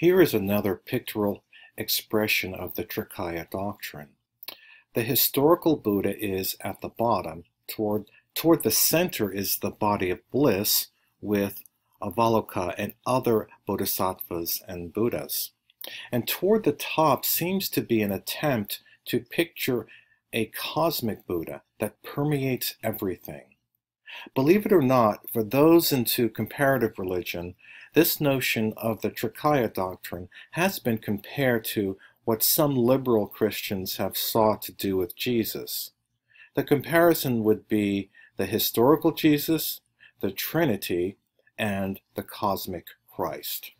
Here is another pictorial expression of the Trikaya doctrine. The historical Buddha is at the bottom. Toward, toward the center is the body of bliss with Avaloka and other bodhisattvas and Buddhas. And toward the top seems to be an attempt to picture a cosmic Buddha that permeates everything. Believe it or not, for those into comparative religion, this notion of the Trichia doctrine has been compared to what some liberal Christians have sought to do with Jesus. The comparison would be the historical Jesus, the Trinity, and the cosmic Christ.